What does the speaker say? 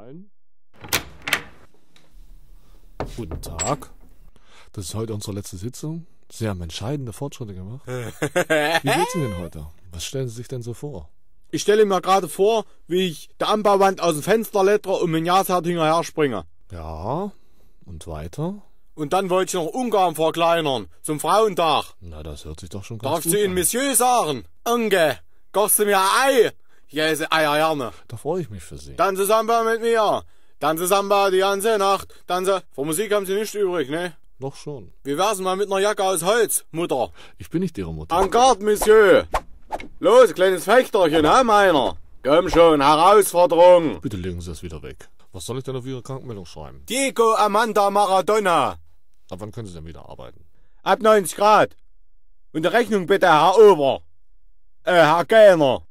rein. Guten Tag. Das ist heute unsere letzte Sitzung. Sie haben entscheidende Fortschritte gemacht. Wie geht's Ihnen denn heute? Was stellen Sie sich denn so vor? Ich stelle mir gerade vor, wie ich der Anbauwand aus dem Fenster lettere und mit Jashard hinterher springe. Ja, und weiter? Und dann wollte ich noch Ungarn verkleinern, zum Frauentag. Na, das hört sich doch schon ganz Darf gut an. Darf ich zu Ihnen Monsieur sagen? Unge, kaufst du mir ein Ei? Hier ist Eier gerne. Da freue ich mich für Sie. Tanze Samba mit mir. Tanze Samba die ganze Nacht. Tanze. Von Musik haben Sie nicht übrig, ne? Noch schon. Wie wär's mal mit einer Jacke aus Holz, Mutter? Ich bin nicht Ihre Mutter. En garde, Monsieur. Los, kleines Fechterchen, ha, meiner. Komm schon, Herausforderung. Bitte legen Sie das wieder weg. Was soll ich denn auf Ihre Krankmeldung schreiben? Diego Amanda Maradona. Ab wann können Sie denn wieder arbeiten? Ab 90 Grad. Und die Rechnung bitte, Herr Ober. Äh, Herr Kellner.